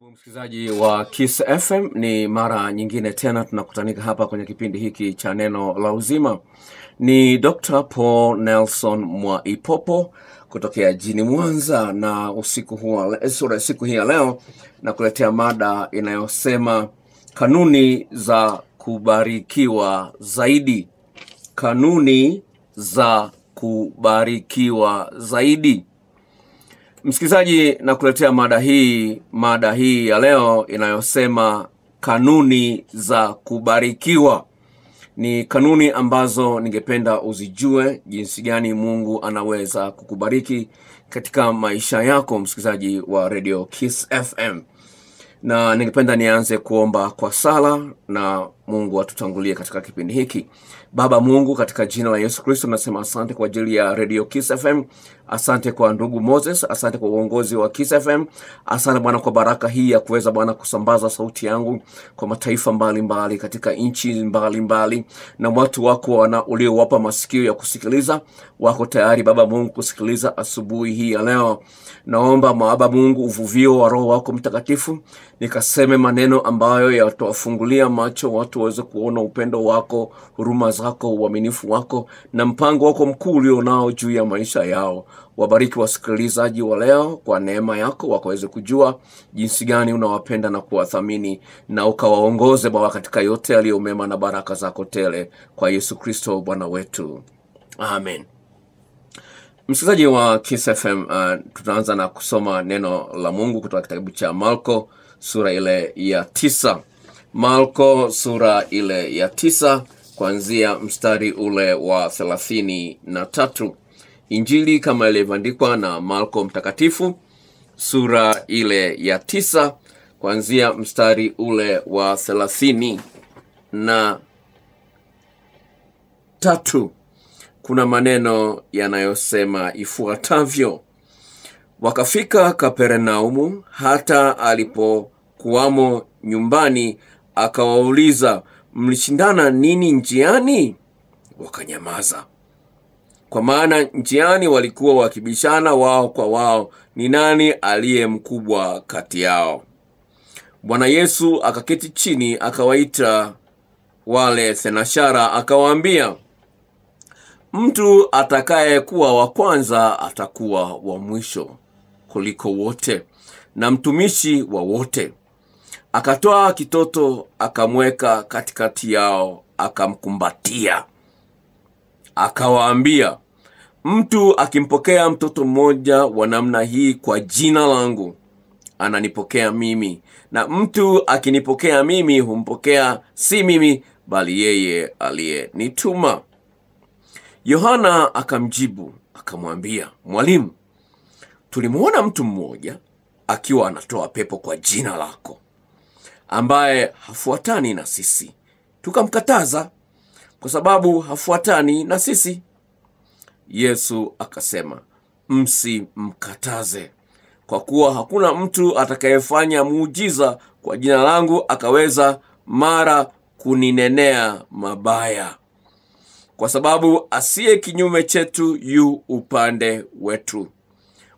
Msikilizaji wa Kiss FM, ni mara nyingine tena tunakutanika hapa kwenye kipindi hiki cha Neno la Uzima. Ni Dr. Paul Nelson Mwaipopo kutokea jini Mwanza, na usiku huwa, sura siku hii ya leo na kuletea mada inayosema kanuni za kubarikiwa zaidi, kanuni za kubarikiwa zaidi. Msikilizaji, nakuletea mada hii, mada hii ya leo inayosema kanuni za kubarikiwa. Ni kanuni ambazo ningependa uzijue jinsi gani Mungu anaweza kukubariki katika maisha yako, msikilizaji wa Radio Kiss FM, na ningependa nianze kuomba kwa sala na Mungu atutangulie katika kipindi hiki. Baba Mungu, katika jina la Yesu Kristo nasema asante kwa ajili ya Radio Kiss FM. Asante kwa ndugu Moses, asante kwa uongozi wa Kiss FM. Asante Bwana kwa baraka hii ya kuweza Bwana kusambaza sauti yangu kwa mataifa mbalimbali mbali, katika nchi mbalimbali, na watu wako wana uliowapa masikio ya kusikiliza, wako tayari Baba Mungu kusikiliza asubuhi hii ya leo. Naomba Baba Mungu uvuvio wa Roho wako Mtakatifu nikaseme maneno ambayo yatawafungulia macho watu waweze kuona upendo wako, huruma zako, uaminifu wako na mpango wako mkuu ulionao juu ya maisha yao. Wabariki wasikilizaji wa leo kwa neema yako, wakaweze kujua jinsi gani unawapenda na kuwathamini, na ukawaongoze Baba katika yote yaliyo mema na baraka zako tele, kwa Yesu Kristo Bwana wetu, amen. Msikilizaji wa Kiss FM, uh, tutaanza na kusoma neno la Mungu kutoka kitabu cha Marko sura ile ya tisa. Marko sura ile ya tisa kuanzia mstari ule wa thelathini na tatu. Injili kama ilivyoandikwa na Marko mtakatifu sura ile ya tisa kuanzia mstari ule wa thelathini na tatu. Kuna maneno yanayosema ifuatavyo: wakafika Kapernaumu, hata alipokuwamo nyumbani akawauliza mlishindana nini njiani wakanyamaza kwa maana njiani walikuwa wakibishana wao kwa wao ni nani aliye mkubwa kati yao bwana yesu akaketi chini akawaita wale thenashara akawaambia mtu atakayekuwa wa kwanza atakuwa wa mwisho kuliko wote na mtumishi wa wote akatoa kitoto akamweka katikati yao, akamkumbatia. Akawaambia, mtu akimpokea mtoto mmoja wa namna hii kwa jina langu ananipokea mimi, na mtu akinipokea mimi humpokea si mimi, bali yeye aliyenituma. Yohana akamjibu akamwambia, Mwalimu, tulimwona mtu mmoja akiwa anatoa pepo kwa jina lako ambaye hafuatani na sisi. Tukamkataza kwa sababu hafuatani na sisi. Yesu akasema, msimkataze, kwa kuwa hakuna mtu atakayefanya muujiza kwa jina langu akaweza mara kuninenea mabaya, kwa sababu asiye kinyume chetu yu upande wetu.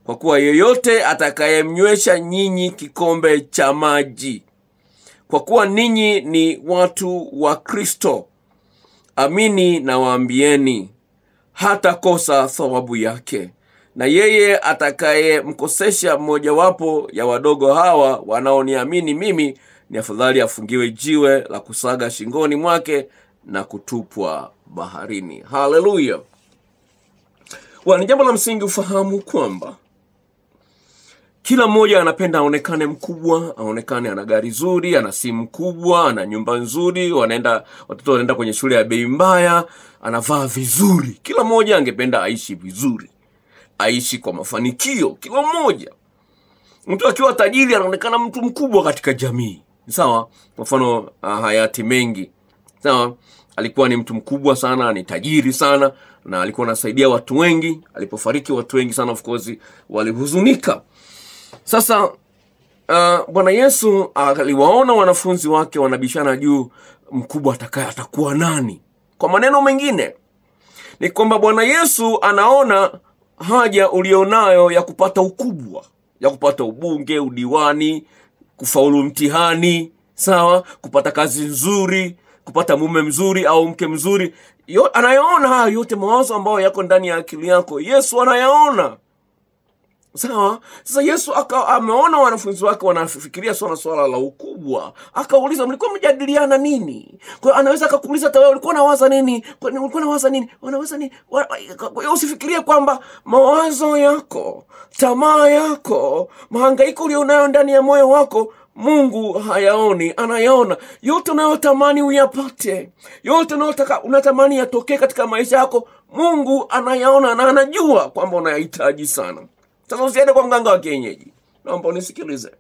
Kwa kuwa yeyote atakayemnywesha nyinyi kikombe cha maji kwa kuwa ninyi ni watu wa kristo amini na waambieni hatakosa thawabu yake na yeye atakayemkosesha mmojawapo ya wadogo hawa wanaoniamini mimi ni afadhali afungiwe jiwe la kusaga shingoni mwake na kutupwa baharini haleluya ni jambo la msingi ufahamu kwamba kila mmoja anapenda aonekane mkubwa, aonekane ana gari zuri, ana simu kubwa, ana nyumba nzuri, wanaenda watoto wanaenda kwenye shule ya bei mbaya, anavaa vizuri. Kila mmoja angependa aishi vizuri, aishi kwa mafanikio. Kila mmoja, mtu akiwa tajiri anaonekana mtu mkubwa katika jamii, sawa. Kwa mfano ah, hayati Mengi, sawa, alikuwa ni mtu mkubwa sana, ni tajiri sana, na alikuwa anasaidia watu wengi. Alipofariki, watu wengi sana of course walihuzunika. Sasa uh, Bwana Yesu aliwaona wanafunzi wake wanabishana juu mkubwa atakaye atakuwa nani. Kwa maneno mengine ni kwamba Bwana Yesu anaona haja ulionayo ya kupata ukubwa, ya kupata ubunge, udiwani, kufaulu mtihani, sawa, kupata kazi nzuri, kupata mume mzuri au mke mzuri. Yo, anayaona hayo yote mawazo ambayo yako ndani ya akili yako, Yesu anayaona sawa sasa yesu aka ameona wanafunzi wake wanafikiria sana swala la ukubwa akauliza mlikuwa mjadiliana nini kwao anaweza akakuuliza tawe ulikuwa nawaza nini ulikuwa nawaza nini wanaweza nini kwahiyo usifikirie kwamba mawazo yako tamaa yako mahangaiko ulionayo ndani ya moyo wako mungu hayaoni anayaona yote unayotamani uyapate yote unayotaka unatamani yatokee katika maisha yako mungu anayaona na anajua kwamba unayahitaji sana sasa usiende kwa mganga wa kienyeji, naomba unisikilize.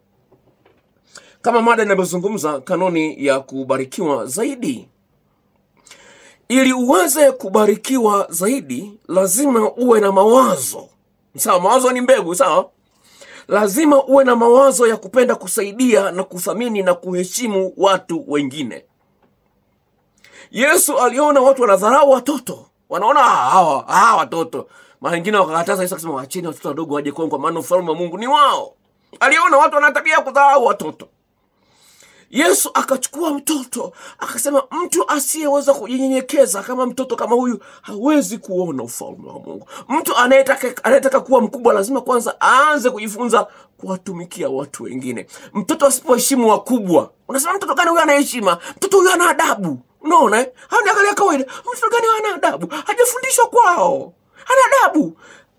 Kama mada inavyozungumza, kanuni ya kubarikiwa zaidi. Ili uweze kubarikiwa zaidi, lazima uwe na mawazo sawa. Mawazo ni mbegu, sawa. Lazima uwe na mawazo ya kupenda kusaidia na kuthamini na kuheshimu watu wengine. Yesu aliona watu wanadharau watoto, wanaona ah, hawa hawa watoto mara nyingine wakakataza Yesu akasema waacheni watoto wadogo waje kwangu kwa maana ufalme wa Mungu ni wao. Aliona watu wana tabia ya kudharau watoto. Yesu akachukua mtoto akasema, mtu asiyeweza kujinyenyekeza kama mtoto kama huyu hawezi kuona ufalme wa Mungu. Mtu anayetaka anayetaka kuwa mkubwa lazima kwanza aanze kujifunza kuwatumikia watu wengine. Mtoto asipoheshimu wakubwa, unasema mtoto gani huyu ana heshima? Mtoto huyu ana adabu. Unaona, eh? ni angalia kawaida, mtoto gani ana adabu, hajafundishwa kwao ana adabu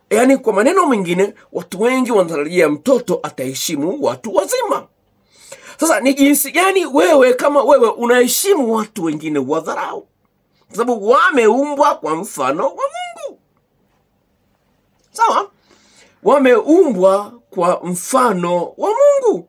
yaani kwa maneno mengine watu wengi wanatarajia mtoto ataheshimu watu wazima sasa ni jinsi gani wewe kama wewe unaheshimu watu wengine wadharau kwa sababu wameumbwa kwa mfano wa mungu sawa wameumbwa kwa mfano wa mungu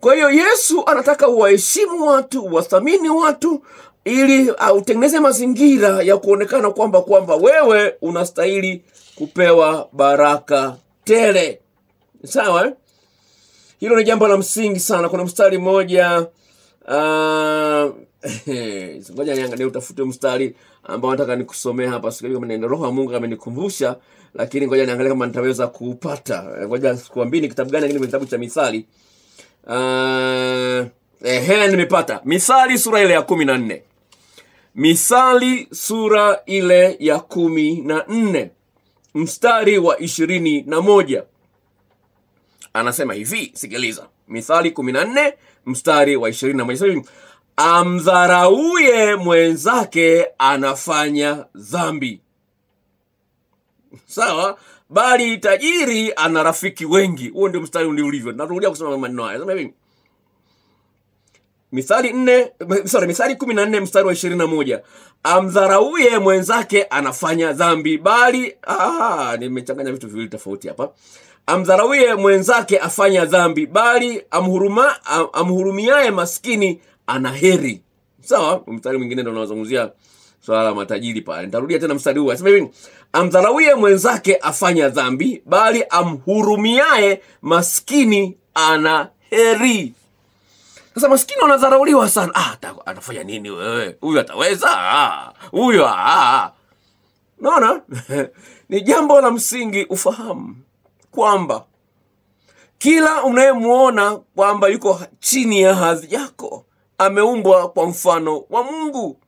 kwa hiyo yesu anataka uwaheshimu watu wathamini watu ili ah, utengeneze mazingira ya kuonekana kwamba kwamba wewe unastahili kupewa baraka tele. Sawa, eh? hilo ni jambo la msingi sana. Kuna mstari mmoja ah, ngoja uh, niangalie utafute mstari ambao nataka nikusomea hapa. Sijui kama nenda, roho ya Mungu amenikumbusha, lakini ngoja niangalie kama nitaweza kuupata. Eh, ngoja sikuambii ni kitabu gani, lakini ni kitabu cha Mithali. Uh, ehe, nimepata Mithali sura ile ya kumi na nne misali sura ile ya kumi na nne mstari wa ishirini na moja anasema hivi sikiliza mithali kumi na nne mstari wa ishirini na moja amdharauye mwenzake anafanya dhambi sawa bali tajiri ana rafiki wengi huo ndio mstari ulivyo narudia kusema maneno haya sema hivi Mithali nne, sorry, Mithali kumi na nne mstari wa ishirini na moja amdharauye mwenzake anafanya dhambi, bali nimechanganya vitu viwili tofauti hapa. Amdharauye mwenzake afanya dhambi, bali amhuruma, amhurumiaye maskini ana heri. Sawa, mstari mwingine ndo unazungumzia swala la matajiri pale. Nitarudia tena mstari huu, asema hivi, amdharauye mwenzake afanya dhambi, bali amhurumiaye maskini ana heri. Sasa maskini wanadharauliwa sana. Ah, atafanya nini wewe? Huyu ataweza? Ah, huyu ah. ah, ah. Unaona? ni jambo la msingi ufahamu kwamba kila unayemwona kwamba yuko chini ya hadhi yako ameumbwa kwa mfano wa Mungu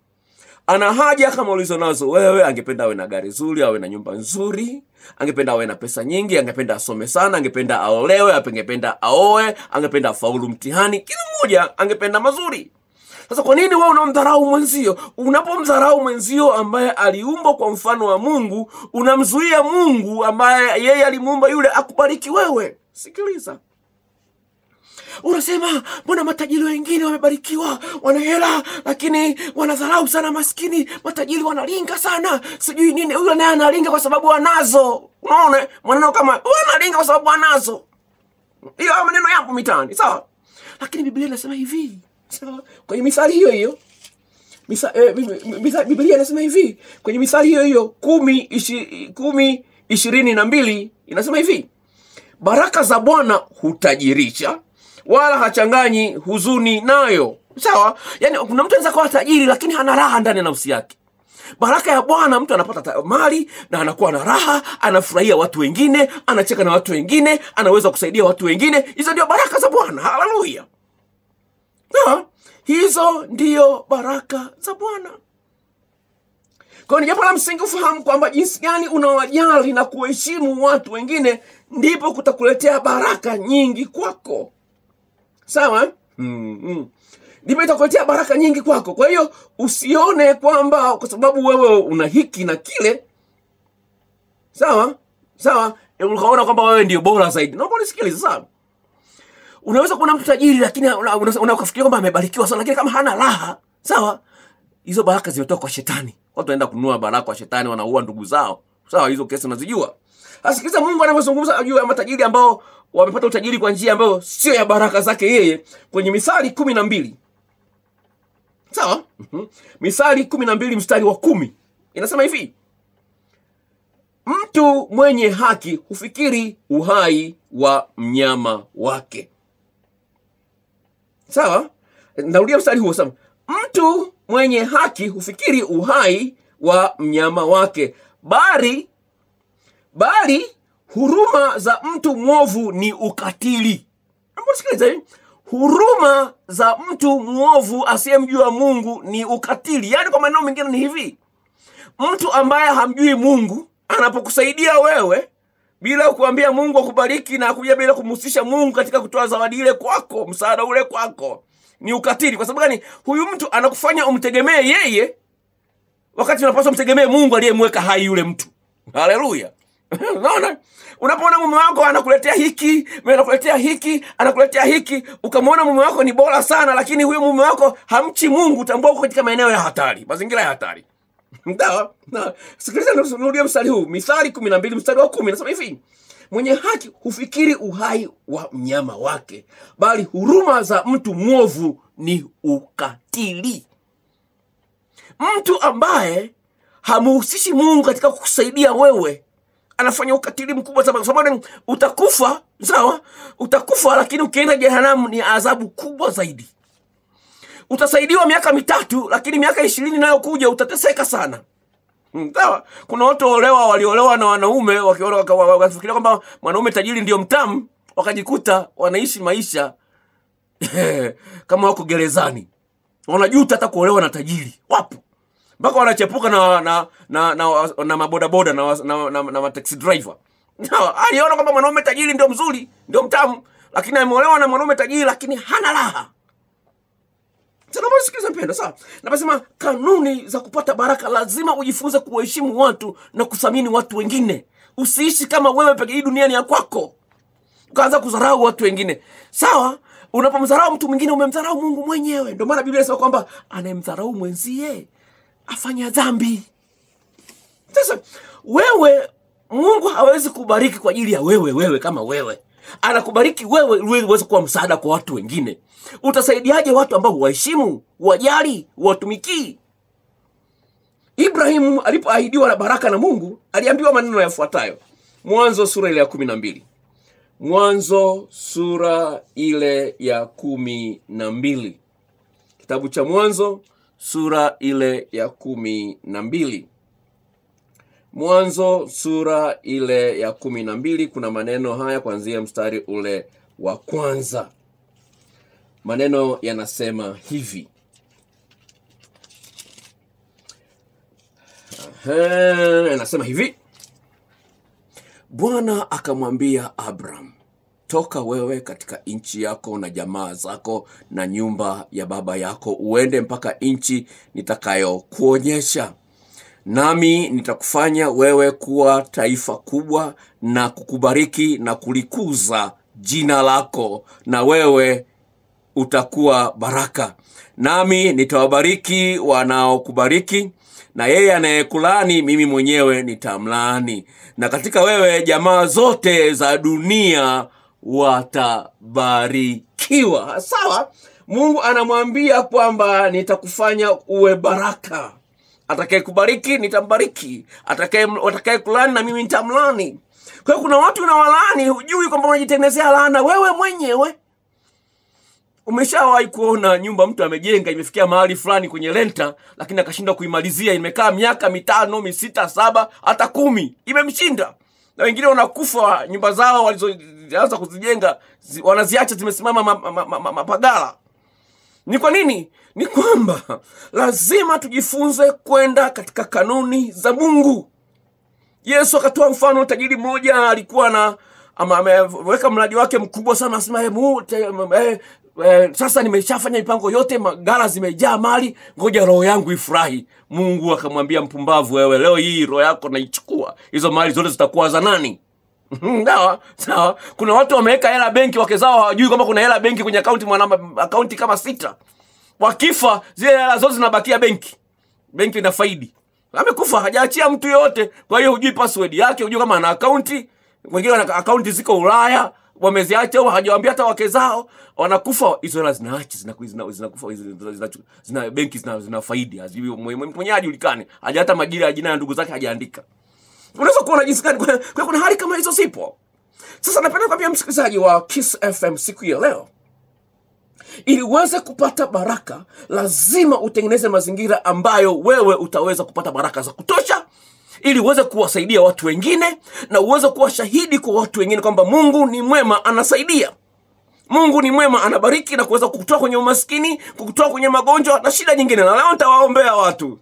ana haja kama ulizo nazo wewe. Angependa awe na gari zuri, awe na nyumba nzuri, angependa awe na pesa nyingi, angependa asome sana, angependa aolewe, angependa aoe, angependa afaulu mtihani, kila mmoja angependa mazuri. Sasa kwa nini wewe unamdharau mwenzio? Unapomdharau mwenzio ambaye aliumbwa kwa mfano wa Mungu, unamzuia Mungu ambaye yeye alimuumba yule akubariki wewe. Sikiliza, unasema mbona matajiri wengine wamebarikiwa wana hela lakini wanadharau sana maskini matajiri wanalinga sana sijui nini huyo naye analinga kwa sababu wanazo unaona maneno kama analinga kwa sababu wanazo hiyo hayo maneno yapo mitaani sawa lakini biblia inasema hivi sawa kwenye misali hiyo hiyo Misa, eh, biblia inasema hivi kwenye misali hiyo hiyo kumi, ishi, kumi ishirini na mbili inasema hivi baraka za bwana hutajirisha wala hachanganyi huzuni nayo sawa yani kuna mtu anaweza kuwa tajiri lakini hana raha ndani ya nafsi yake baraka ya bwana mtu anapata mali na anakuwa na raha anafurahia watu wengine anacheka na watu wengine anaweza kusaidia watu wengine hizo ndio baraka za bwana haleluya hizo ndio baraka za bwana kwao ni jambo la msingi ufahamu kwamba jinsi gani unawajali na kuheshimu watu wengine ndipo kutakuletea baraka nyingi kwako sawa mm hmm nimetokotea baraka nyingi kwako kwa hiyo usione kwamba kwa sababu wewe una hiki na kile sawa sawa ukaona kwamba wewe ndio bora zaidi naomba nisikilize sawa unaweza kuona mtu tajiri lakini unafikiria kwamba amebarikiwa sana lakini kama hana raha sawa hizo baraka zimetoka kwa shetani watu wanaenda kununua baraka kwa shetani wanaua ndugu zao sawa hizo kesi unazijua asikiliza mungu anavyozungumza juu ya matajiri ambao wamepata utajiri kwa njia ambayo sio ya baraka zake yeye kwenye misali kumi na mbili sawa mhm. misali kumi na mbili mstari wa kumi inasema hivi mtu mwenye haki hufikiri uhai wa mnyama wake sawa naulia mstari huo sema mtu mwenye haki hufikiri uhai wa mnyama wake bali bali huruma za mtu mwovu ni ukatili. Sikiliza, huruma za mtu mwovu asiyemjua Mungu ni ukatili. Yaani kwa maneno mengine ni hivi, mtu ambaye hamjui Mungu anapokusaidia wewe bila kuambia Mungu akubariki na kuja bila kumhusisha Mungu katika kutoa zawadi ile kwako, msaada ule kwako, ni ukatili. Kwa sababu gani? Huyu mtu anakufanya umtegemee yeye, wakati unapaswa mtegemee Mungu aliyemweka hai yule mtu. Haleluya! unaona unapoona mume wako anakuletea hiki anakuletea hiki anakuletea hiki ukamwona mume wako ni bora sana lakini huyo mume wako hamchi mungu tambua uko katika maeneo ya hatari mazingira ya hatari sikiliza narudia mstari huu mithali kumi na mbili mstari wa kumi nasema hivi mwenye haki hufikiri uhai wa mnyama wake bali huruma za mtu mwovu ni ukatili mtu ambaye hamuhusishi mungu katika kukusaidia wewe anafanya ukatili mkubwa sana, kwa sababu utakufa, sawa, utakufa, lakini ukienda jehanamu ni adhabu kubwa zaidi. Utasaidiwa miaka mitatu, lakini miaka ishirini inayokuja utateseka sana. Hmm, sawa, kuna watu olewa waliolewa na wanaume wakiona wakafikiria kwamba mwanaume tajiri ndio mtamu, wakajikuta wanaishi maisha kama wako gerezani, wanajuta hata kuolewa na tajiri. Wapo mpaka wanachepuka na na na, na, na mabodaboda na, na, na, na mataxi driver aliona kwamba mwanaume tajiri ndio mzuri ndio mtamu lakini ameolewa na mwanaume tajiri lakini hana raha Sikiliza mpendo, sawa. Napasema kanuni za kupata baraka, lazima ujifunze kuwaheshimu watu na kuthamini watu wengine. Usiishi kama wewe peke hii duniani ya kwako, ukaanza kudharau watu wengine, sawa. Unapomdharau mtu mwingine, umemdharau Mungu mwenyewe. Ndio maana Biblia inasema kwamba anayemdharau mwenzie afanya dhambi. Sasa wewe, Mungu hawezi kubariki kwa ajili ya wewe wewe kama wewe anakubariki wewe ili uweze kuwa msaada kwa watu wengine. Utasaidiaje watu ambao waheshimu, wajali watumikii Ibrahimu alipoahidiwa na baraka na Mungu aliambiwa maneno yafuatayo, Mwanzo sura ile ya kumi na mbili Mwanzo sura ile ya kumi na mbili kitabu cha Mwanzo sura ile ya kumi na mbili mwanzo sura ile ya kumi na mbili kuna maneno haya kuanzia mstari ule wa kwanza maneno yanasema hivi yanasema hivi bwana akamwambia abram toka wewe katika nchi yako na jamaa zako na nyumba ya baba yako, uende mpaka nchi nitakayokuonyesha, nami nitakufanya wewe kuwa taifa kubwa na kukubariki na kulikuza jina lako, na wewe utakuwa baraka. Nami nitawabariki wanaokubariki na yeye anayekulani mimi mwenyewe nitamlaani, na katika wewe jamaa zote za dunia watabarikiwa. Sawa, Mungu anamwambia kwamba nitakufanya uwe baraka atakayekubariki nitambariki atakaye kulani na mimi nitamlani kwa hiyo kuna watu unawalaani hujui kwamba unajitengenezea laana wewe mwenyewe umeshawahi kuona nyumba mtu amejenga imefikia mahali fulani kwenye lenta lakini akashindwa kuimalizia imekaa miaka mitano misita saba hata kumi imemshinda na wengine wanakufa nyumba zao walizoanza kuzijenga zi, wanaziacha zimesimama mapagala ni kwa nini? Ni kwamba lazima tujifunze kwenda katika kanuni za Mungu. Yesu akatoa mfano, tajiri mmoja alikuwa na ameweka mradi wake mkubwa sana, asema eh, sasa nimeshafanya mipango yote, gala zimejaa mali, ngoja roho yangu ifurahi. Mungu akamwambia mpumbavu wewe, leo hii roho yako naichukua, hizo mali zote zitakuwa za nani? Sawa sawa. Kuna watu wameweka hela benki, wake zao hawajui kwamba kuna hela benki kwenye akaunti mwana akaunti kama sita. Wakifa zile hela zote zinabakia benki, benki ina faidi. Amekufa hajaachia mtu yoyote, kwa hiyo hujui password yake, hujui kama ana akaunti. Wengine akaunti ziko Ulaya, wameziacha au hajawaambia hata wake zao, wanakufa hizo hela zinaacha zinakufa zina benki zina zina faidi hazijui mwenyewe hajulikani, haja hata majira ya jina ya ndugu zake hajaandika. Unaweza kuona jinsi gani kuna hali kama hizo zipo. Sasa napenda kuambia msikilizaji wa Kiss FM siku ya leo, ili uweze kupata baraka lazima utengeneze mazingira ambayo wewe utaweza kupata baraka za kutosha ili uweze kuwasaidia watu wengine na uweze kuwa shahidi kwa watu wengine kwamba mungu ni mwema anasaidia mungu ni mwema anabariki na kuweza kukutoa kwenye umaskini kukutoa kwenye magonjwa na shida nyingine na leo nitawaombea watu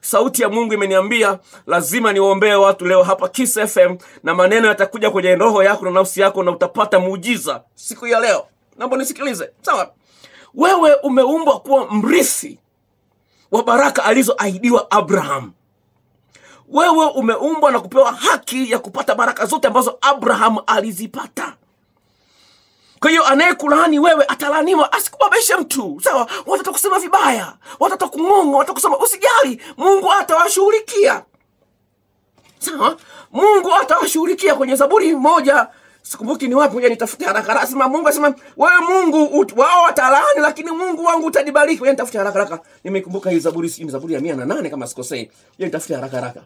sauti ya mungu imeniambia lazima niwaombee watu leo hapa kiss fm na maneno yatakuja kwenye roho yako na nafsi yako na utapata muujiza siku ya leo naomba nisikilize sawa wewe umeumbwa kuwa mrithi wa baraka alizoahidiwa abraham wewe umeumbwa na kupewa haki ya kupata baraka zote ambazo abraham alizipata kwa hiyo anayekulaani wewe atalaaniwa, asikubabaishe mtu sawa. watatakusema vibaya, watatakungonga watakusema usijali, Mungu atawashughulikia sawa. Mungu atawashughulikia. Kwenye Zaburi moja sikumbuki ni wapi, ngoja nitafute haraka haraka. sema Mungu asema wewe, Mungu wao watalaani, lakini Mungu wangu utanibariki. Ngoja nitafute haraka haraka, nimekumbuka hii Zaburi, sijui Zaburi ya 108 kama sikosei. Ngoja nitafute haraka haraka,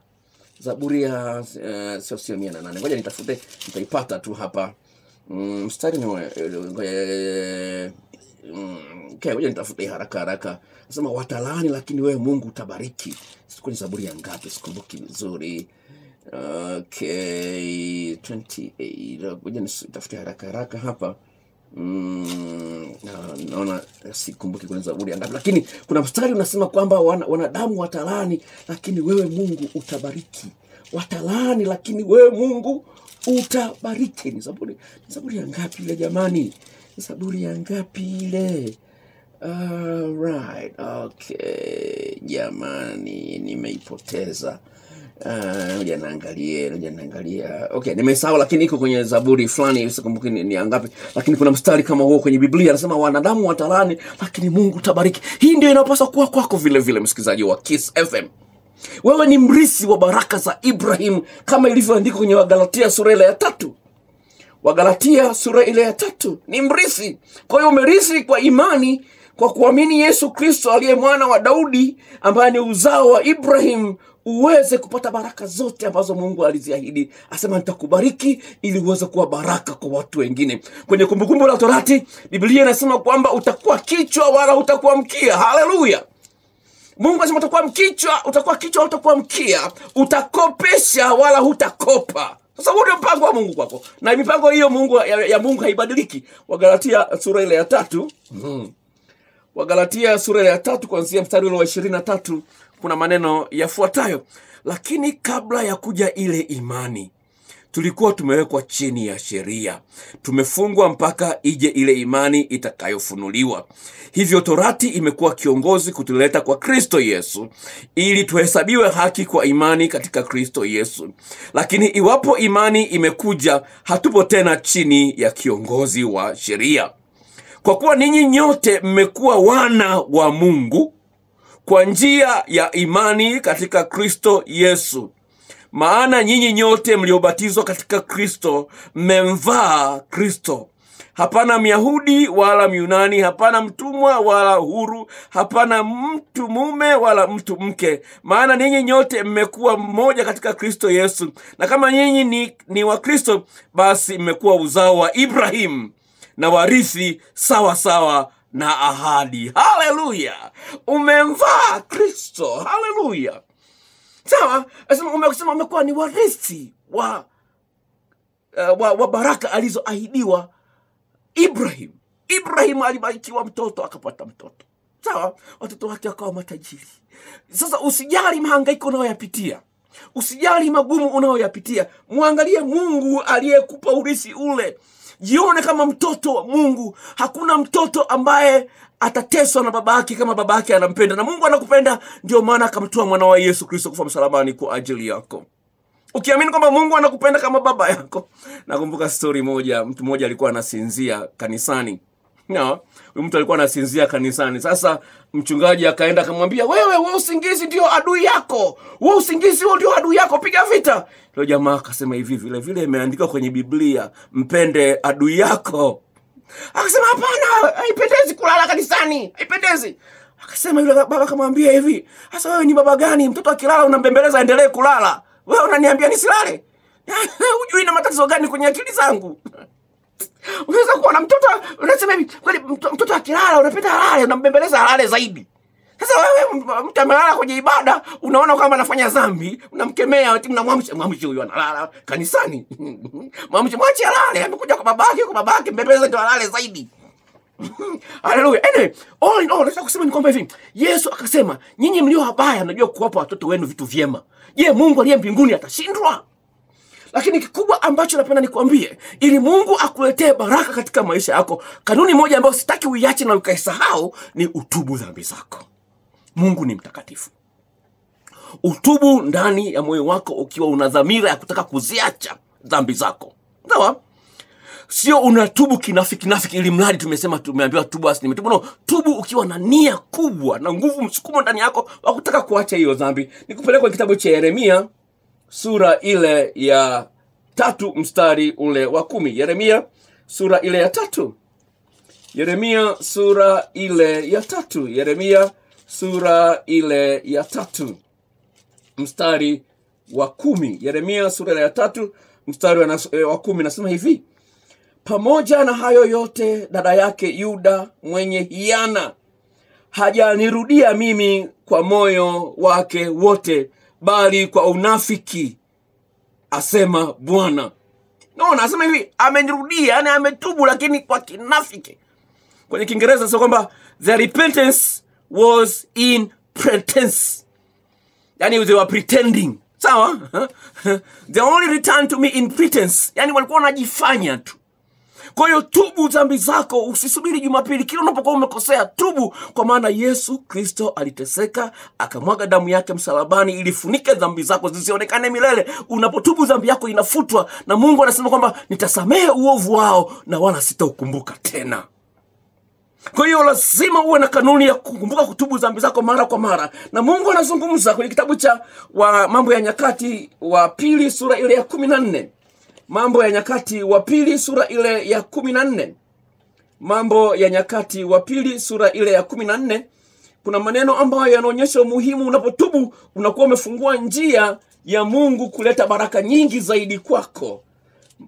Zaburi ya uh, sio sio 108, ngoja nitafute, nitaipata tu hapa. Mm, mstari ni eh, ngoja eh, Mm, okay, ngoja nitafute haraka haraka. sema watalaani, lakini wewe Mungu utabariki. Sikuwa Zaburi ya ngapi? Sikumbuki vizuri. Okay, 28. Ngoja nisitafute haraka haraka hapa. Mm, naona sikumbuki kwenye Zaburi ya ngapi, lakini kuna mstari unasema kwamba wanadamu watalaani, lakini wewe Mungu utabariki. Watalaani, lakini wewe Mungu utabariki. Ni Zaburi, ni Zaburi ya ngapi ile jamani? Ni Zaburi ya ngapi ile? right. okay jamani, nimeipoteza. Eh, ngoja uh, naangalie ngoja naangalia okay nimesahau lakini iko kwenye zaburi fulani sikumbuki ni, ni angapi lakini kuna mstari kama huo kwenye biblia anasema wanadamu watalani lakini mungu tabariki hii ndio inapaswa kuwa kwako vile vile msikilizaji wa kiss fm wewe ni mrisi wa baraka za ibrahim kama ilivyoandikwa kwenye wagalatia sura ile ya tatu wagalatia sura ile ya tatu ni mrisi kwa hiyo umerisi kwa imani kwa kuamini yesu kristo aliye mwana wa daudi ambaye ni uzao wa ibrahim uweze kupata baraka zote ambazo mungu aliziahidi asema nitakubariki ili uweze kuwa baraka kwa watu wengine kwenye kumbukumbu la torati biblia inasema kwamba utakuwa kichwa wala utakuwa mkia haleluya mungu asema utakuwa mkichwa utakuwa kichwa utakuwa mkia utakopesha wala hutakopa sasa huo ndio mpango wa mungu kwako na mipango hiyo mungu ya, ya mungu haibadiliki wagalatia sura ile ya tatu mm-hmm. wagalatia sura ile ya tatu kuanzia mstari ule wa ishirini na tatu kuna maneno yafuatayo lakini kabla ya kuja ile imani tulikuwa tumewekwa chini ya sheria tumefungwa mpaka ije ile imani itakayofunuliwa hivyo torati imekuwa kiongozi kutuleta kwa kristo yesu ili tuhesabiwe haki kwa imani katika kristo yesu lakini iwapo imani imekuja hatupo tena chini ya kiongozi wa sheria kwa kuwa ninyi nyote mmekuwa wana wa mungu kwa njia ya imani katika Kristo Yesu. Maana nyinyi nyote mliobatizwa katika Kristo mmemvaa Kristo. Hapana Myahudi wala Myunani, hapana mtumwa wala huru, hapana mtu mume wala mtu mke, maana ninyi nyote mmekuwa mmoja katika Kristo Yesu. Na kama nyinyi ni, ni wa Kristo, basi mmekuwa uzao wa Ibrahimu na warithi sawa sawa na ahadi. Haleluya, umemvaa Kristo. Haleluya, sawa. Umesema umekuwa ni warithi wa, uh, wa, wa baraka alizoahidiwa Ibrahim. Ibrahim alibarikiwa mtoto akapata mtoto, sawa. Watoto wake wakawa matajiri. Sasa usijali mahangaiko unayoyapitia Usijali magumu unayoyapitia, mwangalie Mungu aliyekupa urisi ule. Jione kama mtoto wa Mungu. Hakuna mtoto ambaye atateswa na baba yake kama baba yake anampenda, na Mungu anakupenda. Ndio maana akamtoa mwana wa Yesu Kristo kufa msalabani kwa ajili yako ukiamini kwamba mungu anakupenda kama baba yako nakumbuka stori moja mtu mmoja alikuwa anasinzia kanisani Huyu mtu alikuwa anasinzia kanisani. Sasa mchungaji akaenda akamwambia, wewe wewe, usingizi ndio adui yako, wewe usingizi huo ndio adui yako, piga vita. Ilo jamaa akasema hivi, vile vile imeandikwa kwenye Biblia, mpende adui yako. Akasema hapana, haipendezi kulala kanisani, haipendezi. Akasema yule baba akamwambia hivi, sasa wewe ni baba gani? Mtoto akilala unambembeleza endelee kulala, wewe unaniambia nisilale? Hujui na matatizo gani kwenye akili zangu? unaweza kuwa na mtoto unasema hivi kweli, mtoto akilala unapenda alale, unambembeleza alale zaidi. Sasa wewe mtu amelala kwenye ibada, unaona kama anafanya dhambi, unamkemea ati unamwamsha, mwamsha huyo analala kanisani, mwamsha, mwache alale, amekuja kwa babake, kwa babake mbembeleza ndio alale zaidi. Haleluya. Anyway, all in all, nataka kusema ni kwamba hivi, Yesu akasema, nyinyi mlio wabaya mnajua kuwapa watoto wenu vitu vyema. Je, Mungu aliye mbinguni atashindwa? Lakini kikubwa ambacho napenda nikwambie, ili Mungu akuletee baraka katika maisha yako, kanuni moja ambayo sitaki uiache na ukaisahau ni utubu dhambi zako. Mungu ni mtakatifu. Utubu ndani ya moyo wako ukiwa una dhamira ya kutaka kuziacha dhambi zako, sawa? Sio unatubu kinafiki kinafiki, ili mradi tumesema tumeambiwa tubu, basi nimetubu. No, tubu ukiwa na nia kubwa na nguvu, msukumo ndani yako wa kutaka kuacha hiyo dhambi. Nikupeleka kwenye kitabu cha Yeremia sura ile ya tatu mstari ule wa kumi yeremia sura ile ya tatu yeremia sura ile ya tatu yeremia sura ile ya tatu mstari wa kumi yeremia sura ile ya tatu mstari wa, eh, kumi nasema hivi pamoja na hayo yote dada yake yuda mwenye hiana hajanirudia mimi kwa moyo wake wote bali kwa unafiki asema bwana naona asema hivi amenirudia yani ametubu lakini kwa kinafiki kwenye kiingereza sio kwamba the repentance was in pretense yani they were pretending sawa the only return to me in pretense yani walikuwa wanajifanya tu kwa hiyo tubu dhambi zako usisubiri jumapili kila unapokuwa umekosea tubu kwa maana yesu kristo aliteseka akamwaga damu yake msalabani ilifunike dhambi zako zisionekane milele unapotubu dhambi yako inafutwa na mungu anasema kwamba nitasamehe uovu wao na wala sitaukumbuka tena kwa hiyo lazima uwe na kanuni ya kukumbuka kutubu dhambi zako mara kwa mara na mungu anazungumza kwenye kitabu cha wa mambo ya nyakati wa pili sura ile ya kumi na nne Mambo ya Nyakati wa Pili sura ile ya kumi na nne Mambo ya Nyakati wa Pili sura ile ya kumi na nne kuna maneno ambayo yanaonyesha umuhimu. Unapotubu unakuwa umefungua njia ya Mungu kuleta baraka nyingi zaidi kwako.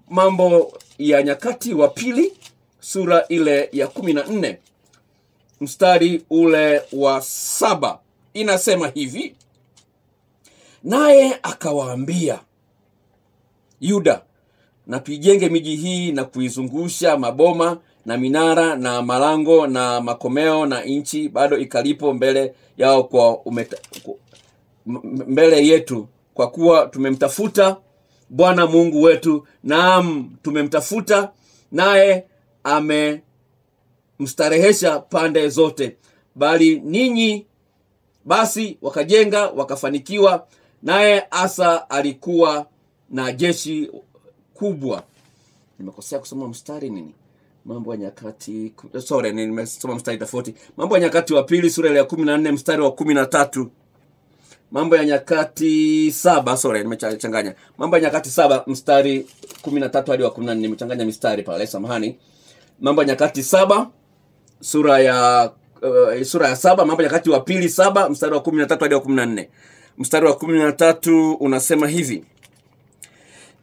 Mambo ya Nyakati wa Pili sura ile ya kumi na nne mstari ule wa saba inasema hivi, naye akawaambia Yuda na tuijenge miji hii na kuizungusha maboma na minara na malango na makomeo na nchi bado ikalipo mbele yao kwa umeta, mbele yetu kwa kuwa tumemtafuta Bwana Mungu wetu, naam, tumemtafuta naye amemstarehesha pande zote. Bali ninyi basi, wakajenga wakafanikiwa, naye Asa alikuwa na jeshi kubwa. Nimekosea kusoma mstari nini? Mambo ya Nyakati, sorry, nimesoma mstari tofauti. Mambo ya Nyakati wa pili sura ya kumi na nne mstari wa kumi na tatu Mambo ya Nyakati saba, sorry, nimechanganya. Mambo ya Nyakati saba mstari kumi na tatu hadi wa kumi na nne nimechanganya mistari pale, samahani. Mambo ya Nyakati saba sura ya uh, sura ya saba Mambo ya Nyakati wa pili saba mstari wa kumi na tatu hadi wa kumi na nne Mstari wa kumi na tatu unasema hivi: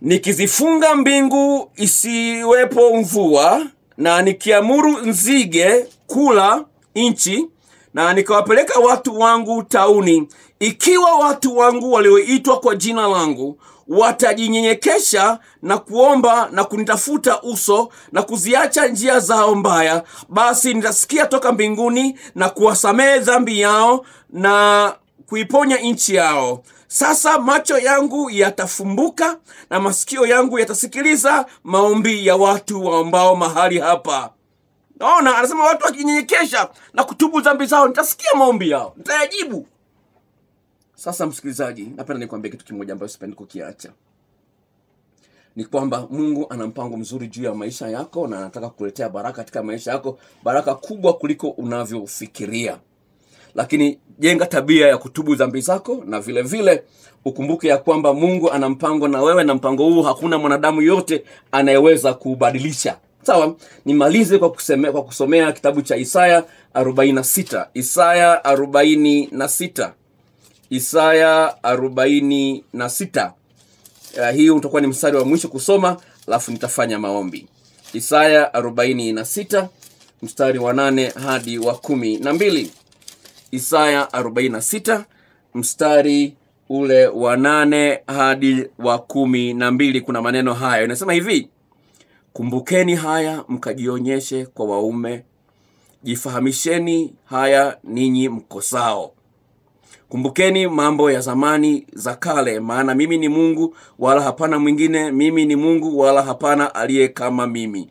nikizifunga mbingu isiwepo mvua na nikiamuru nzige kula nchi na nikawapeleka watu wangu tauni ikiwa watu wangu walioitwa kwa jina langu watajinyenyekesha na kuomba na kunitafuta uso na kuziacha njia zao mbaya basi nitasikia toka mbinguni na kuwasamehe dhambi yao na kuiponya nchi yao sasa macho yangu yatafumbuka na masikio yangu yatasikiliza maombi ya watu waambao mahali hapa. Naona anasema watu wakinyenyekesha na kutubu dhambi zao, nitasikia maombi yao, nitayajibu. Sasa msikilizaji, napenda nikwambie kitu kimoja ambacho sipendi kukiacha ni kwamba Mungu ana mpango mzuri juu ya maisha yako na anataka kukuletea baraka katika maisha yako, baraka kubwa kuliko unavyofikiria lakini jenga tabia ya kutubu dhambi zako na vile vile ukumbuke ya kwamba mungu ana mpango na wewe na mpango huu hakuna mwanadamu yote anayeweza kuubadilisha sawa nimalize kwa, kuseme, kwa kusomea kitabu cha isaya 46 isaya 46 isaya 46 uh, eh, hii utakuwa ni mstari wa mwisho kusoma alafu nitafanya maombi isaya 46 mstari wa 8 hadi wa kumi na mbili Isaya 46 mstari ule wa nane hadi wa kumi na mbili kuna maneno haya inasema hivi kumbukeni haya mkajionyeshe kwa waume jifahamisheni haya ninyi mkosao kumbukeni mambo ya zamani za kale maana mimi ni mungu wala hapana mwingine mimi ni mungu wala hapana aliye kama mimi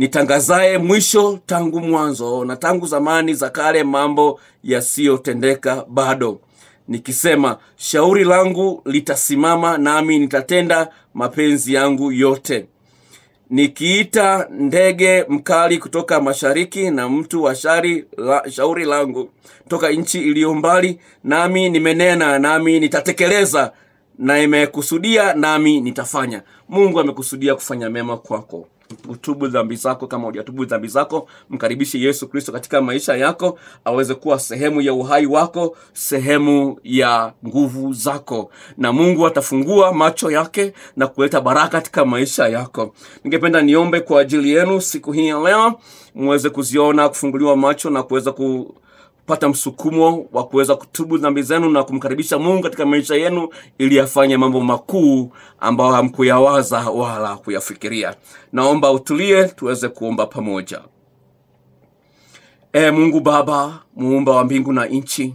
nitangazaye mwisho tangu mwanzo na tangu zamani za kale mambo yasiyotendeka bado nikisema shauri langu litasimama nami nitatenda mapenzi yangu yote nikiita ndege mkali kutoka mashariki na mtu wa shari la, shauri langu toka nchi iliyo mbali nami nimenena nami nitatekeleza na imekusudia nami nitafanya mungu amekusudia kufanya mema kwako utubu dhambi zako kama hujatubu dhambi zako mkaribishe yesu kristo katika maisha yako aweze kuwa sehemu ya uhai wako sehemu ya nguvu zako na mungu atafungua macho yake na kuleta baraka katika maisha yako ningependa niombe kwa ajili yenu siku hii ya leo mweze kuziona kufunguliwa macho na kuweza ku pata msukumo wa kuweza kutubu dhambi zenu na kumkaribisha mungu katika maisha yenu ili afanye mambo makuu ambayo hamkuyawaza wala kuyafikiria naomba utulie tuweze kuomba pamoja e mungu baba muumba wa mbingu na nchi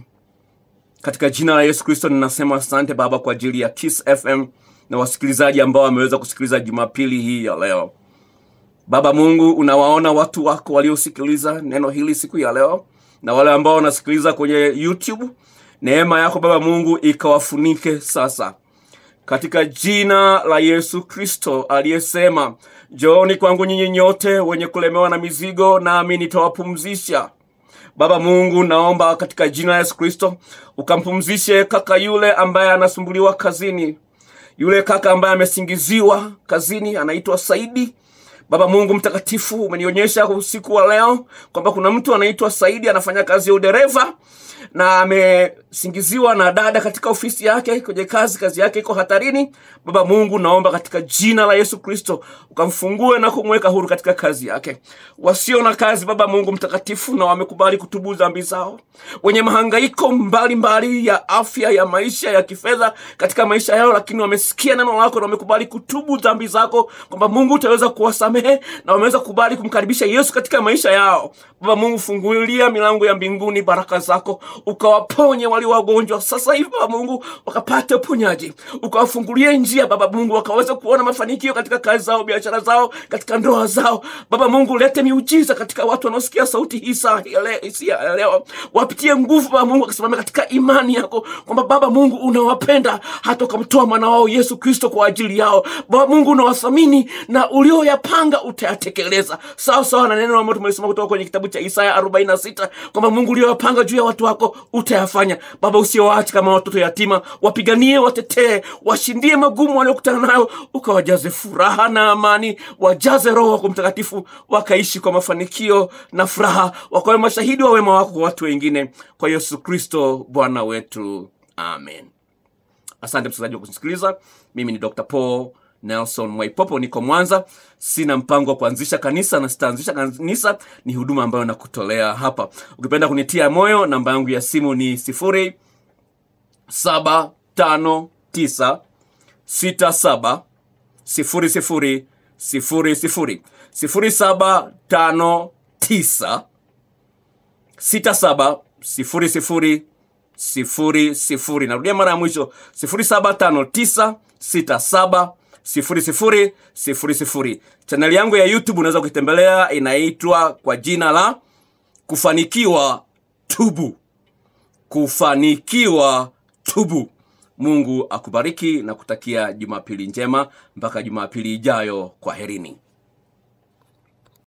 katika jina la yesu kristo ninasema asante baba kwa ajili ya kiss fm na wasikilizaji ambao wameweza kusikiliza jumapili hii ya leo baba mungu unawaona watu wako waliosikiliza neno hili siku ya leo na wale ambao wanasikiliza kwenye YouTube. Neema yako Baba Mungu ikawafunike sasa, katika jina la Yesu Kristo aliyesema, Njooni kwangu nyinyi nyote wenye kulemewa na mizigo, nami nitawapumzisha. Baba Mungu, naomba katika jina la Yesu Kristo ukampumzishe kaka yule ambaye anasumbuliwa kazini, yule kaka ambaye amesingiziwa kazini, anaitwa Saidi Baba Mungu mtakatifu, umenionyesha usiku wa leo kwamba kuna mtu anaitwa Saidi anafanya kazi ya udereva na amesingiziwa na dada katika ofisi yake kwenye kazi, kazi yake iko hatarini. Baba Mungu, naomba katika jina la Yesu Kristo ukamfungue na kumweka huru katika kazi yake. Wasio na kazi, Baba Mungu mtakatifu, na wamekubali kutubu dhambi zao, wenye mahangaiko mbalimbali ya afya, ya maisha, ya kifedha katika maisha yao, lakini wamesikia neno lako na wamekubali kutubu dhambi zako, kwamba Mungu utaweza kuwasamehe wamesamehe na wameweza kukubali kumkaribisha Yesu katika maisha yao. Baba Mungu, fungulia milango ya mbinguni, baraka zako ukawaponye wale wagonjwa sasa hivi, Baba Mungu, wakapate uponyaji, ukawafungulie njia, Baba Mungu, wakaweza kuona mafanikio katika kazi zao, biashara zao, katika ndoa zao. Baba Mungu, lete miujiza katika watu wanaosikia sauti hii saa ya leo, wapitie nguvu, Baba Mungu, wakasimame katika imani yako kwamba Baba Mungu unawapenda hata ukamtoa mwana wao Yesu Kristo kwa ajili yao. Baba Mungu unawathamini na ulioyapanga upanga utayatekeleza sawa sawa na neno ambalo tumelisoma kutoka kwenye kitabu cha Isaya 46 kwamba Mungu uliyowapanga juu ya watu wako utayafanya. Baba, usiowaache kama watoto yatima, wapiganie, watetee, washindie magumu waliokutana nayo, ukawajaze furaha na amani, wajaze Roho wako Mtakatifu, wakaishi kwa mafanikio na furaha, wakawe mashahidi wa wema wako kwa watu wengine, kwa Yesu Kristo Bwana wetu, amen. Asante msikilizaji wa kusikiliza. Mimi ni Dr Paul Nelson Mwaipopo. Niko Mwanza, sina mpango wa kuanzisha kanisa na sitaanzisha kanisa, ni huduma ambayo nakutolea hapa. Ukipenda kunitia moyo, namba yangu ya simu ni sifuri saba tano tisa sita saba sifuri sifuri sifuri sifuri sifuri saba tano tisa sita saba sifuri sifuri sifuri sifuri. Narudia mara ya mwisho sifuri saba tano tisa sita saba sifuri sifuri. Chaneli yangu ya YouTube unaweza kuitembelea, inaitwa kwa jina la Kufanikiwa Tubu. Kufanikiwa Tubu. Mungu akubariki na kutakia Jumapili njema mpaka Jumapili ijayo. Kwaherini.